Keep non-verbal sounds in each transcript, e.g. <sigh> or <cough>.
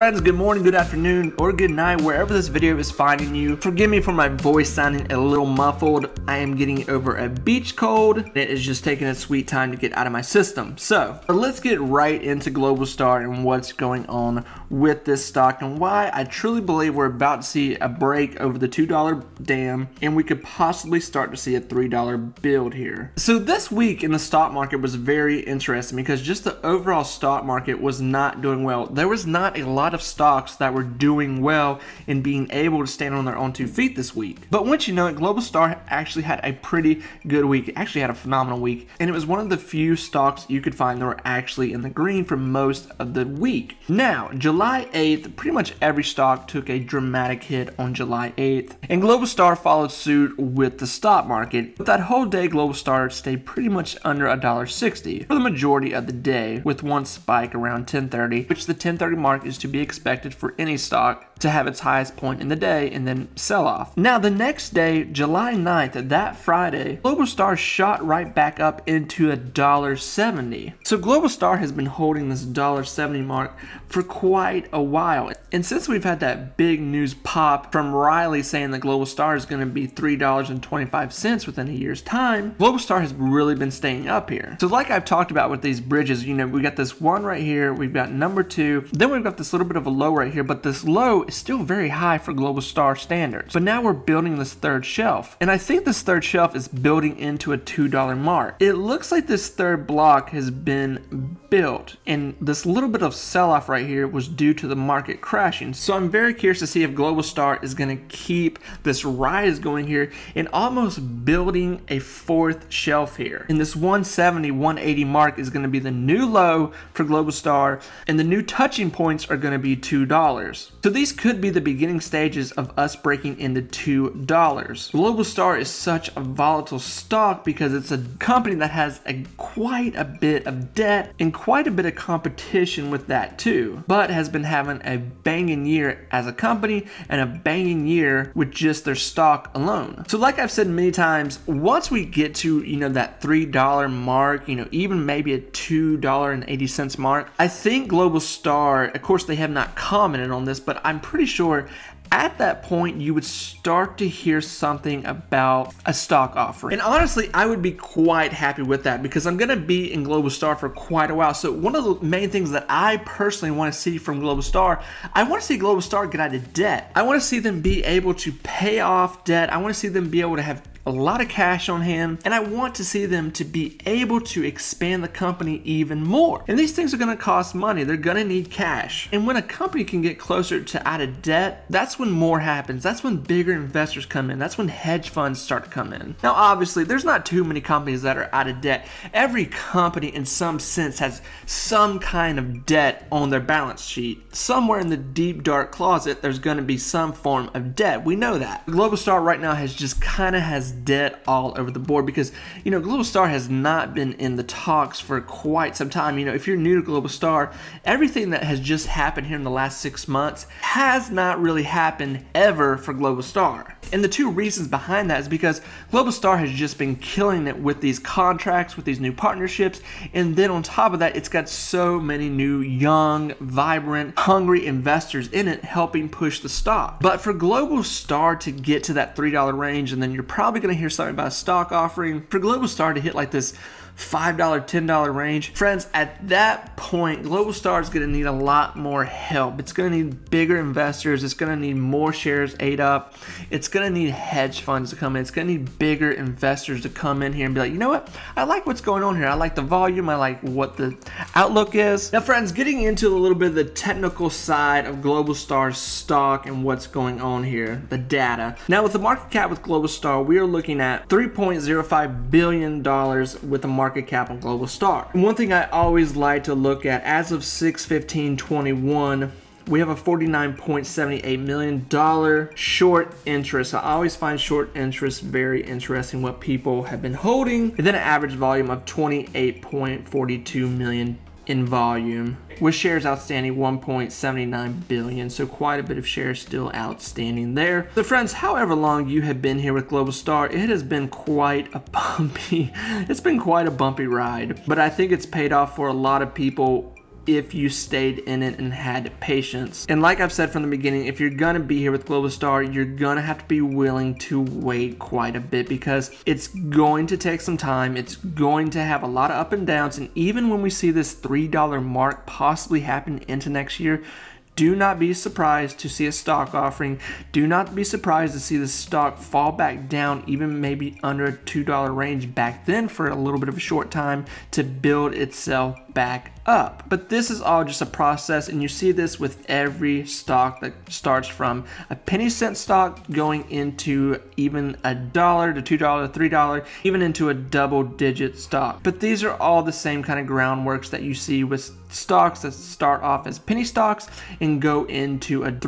Friends, good morning, good afternoon, or good night, wherever this video is finding you. Forgive me for my voice sounding a little muffled. I am getting over a beach cold. It is just taking a sweet time to get out of my system. So, let's get right into Global Star and what's going on with this stock and why I truly believe we're about to see a break over the $2 dam and we could possibly start to see a $3 build here. So this week in the stock market was very interesting because just the overall stock market was not doing well. There was not a lot lot of stocks that were doing well and being able to stand on their own two feet this week. But once you know it, Global Star actually had a pretty good week. It actually had a phenomenal week. And it was one of the few stocks you could find that were actually in the green for most of the week. Now, July 8th, pretty much every stock took a dramatic hit on July 8th. And Global Star followed suit with the stock market. But that whole day, Global Star stayed pretty much under $1.60 for the majority of the day, with one spike around 1030, which the 1030 mark is to be be expected for any stock to have its highest point in the day and then sell off. Now, the next day, July 9th, that Friday, Global Star shot right back up into a dollar seventy. So Global Star has been holding this dollar seventy mark for quite a while. And since we've had that big news pop from Riley saying that Global Star is going to be $3.25 within a year's time, Global Star has really been staying up here. So like I've talked about with these bridges, you know, we got this one right here, we've got number two, then we've got this little bit of a low right here, but this low is still very high for Global Star standards. But now we're building this third shelf. And I think this third shelf is building into a $2 mark. It looks like this third block has been built. And this little bit of sell-off right here was due to the market crashing. So I'm very curious to see if Global Star is going to keep this rise going here and almost building a fourth shelf here. And this 170, 180 mark is going to be the new low for Global Star and the new touching points are going to be $2. So these could be the beginning stages of us breaking into $2. Global Star is such a volatile stock because it's a company that has a, quite a bit of debt and quite a bit of competition with that too, but has been having a banging year as a company and a banging year with just their stock alone. So like I've said many times, once we get to, you know, that $3 mark, you know, even maybe a $2.80 mark, I think Global Star, of course they have not commented on this, but I'm pretty sure at that point you would start to hear something about a stock offering. And honestly, I would be quite happy with that because I'm going to be in Global Star for quite a while. So one of the main things that I personally want to see from Global Star, I want to see Global Star get out of debt. I want to see them be able to pay off debt. I want to see them be able to have a lot of cash on hand, and I want to see them to be able to expand the company even more. And these things are going to cost money. They're going to need cash. And when a company can get closer to out of debt, that's when more happens. That's when bigger investors come in. That's when hedge funds start to come in. Now, obviously, there's not too many companies that are out of debt. Every company, in some sense, has some kind of debt on their balance sheet. Somewhere in the deep, dark closet, there's going to be some form of debt. We know that. Global Star right now has just kind of has dead all over the board because, you know, Global Star has not been in the talks for quite some time. You know, if you're new to Global Star, everything that has just happened here in the last six months has not really happened ever for Global Star. And the two reasons behind that is because Global Star has just been killing it with these contracts, with these new partnerships, and then on top of that, it's got so many new young, vibrant, hungry investors in it helping push the stock. But for Global Star to get to that $3 range, and then you're probably probably going to hear something about a stock offering. For Global Star to hit like this $5, $10 range. Friends, at that point, Global Star is going to need a lot more help. It's going to need bigger investors. It's going to need more shares ate up. It's going to need hedge funds to come in. It's going to need bigger investors to come in here and be like, you know what? I like what's going on here. I like the volume. I like what the outlook is. Now, friends, getting into a little bit of the technical side of Global Star's stock and what's going on here, the data. Now, with the market cap with Global Star, we are looking at $3.05 billion with a market market cap on Global Star. One thing I always like to look at as of 6:15:21, 21 we have a $49.78 million short interest. I always find short interest very interesting, what people have been holding, and then an average volume of $28.42 million in volume, with shares outstanding 1.79 billion, so quite a bit of shares still outstanding there. So friends, however long you have been here with Global Star, it has been quite a <laughs> bumpy, it's been quite a bumpy ride, but I think it's paid off for a lot of people if you stayed in it and had patience. And like I've said from the beginning, if you're gonna be here with Global Star, you're gonna have to be willing to wait quite a bit because it's going to take some time. It's going to have a lot of up and downs. And even when we see this $3 mark possibly happen into next year, do not be surprised to see a stock offering. Do not be surprised to see the stock fall back down, even maybe under a $2 range back then for a little bit of a short time to build itself back up. But this is all just a process and you see this with every stock that starts from a penny cent stock going into even a dollar to two dollar, three dollar, even into a double digit stock. But these are all the same kind of groundworks that you see with stocks that start off as penny stocks and go into a $3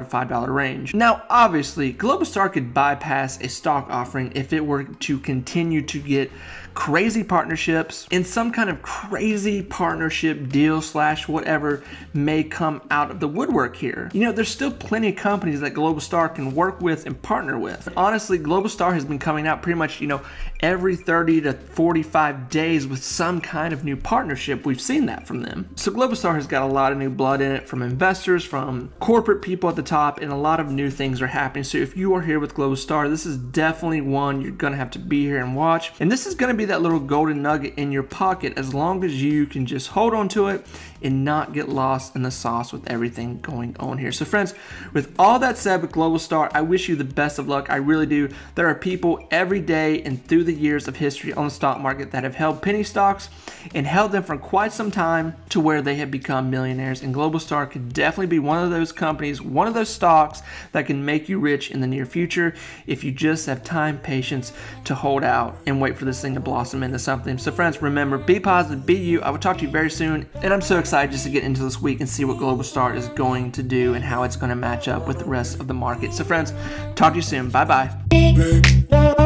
to $5 range. Now, obviously, Global Star could bypass a stock offering if it were to continue to get crazy partnerships and some kind of crazy partnership deal slash whatever may come out of the woodwork here. You know, there's still plenty of companies that Global Star can work with and partner with. Honestly, Global Star has been coming out pretty much, you know, every 30 to 45 days with some kind of new partnership. We've seen that from them. So Global Star has got a lot of new blood in it from investors, from corporate people at the top, and a lot of new things are happening. So if you are here with Global Star, this is definitely one you're gonna have to be here and watch. And this is gonna be be that little golden nugget in your pocket as long as you can just hold on to it and not get lost in the sauce with everything going on here. So friends, with all that said with Global Star, I wish you the best of luck. I really do. There are people every day and through the years of history on the stock market that have held penny stocks and held them for quite some time to where they have become millionaires. And Global Star could definitely be one of those companies, one of those stocks that can make you rich in the near future if you just have time, patience to hold out and wait for this thing to blossom into something. So friends, remember, be positive, be you. I will talk to you very soon. And I'm so excited excited just to get into this week and see what Global Star is going to do and how it's going to match up with the rest of the market. So, friends, talk to you soon. Bye bye.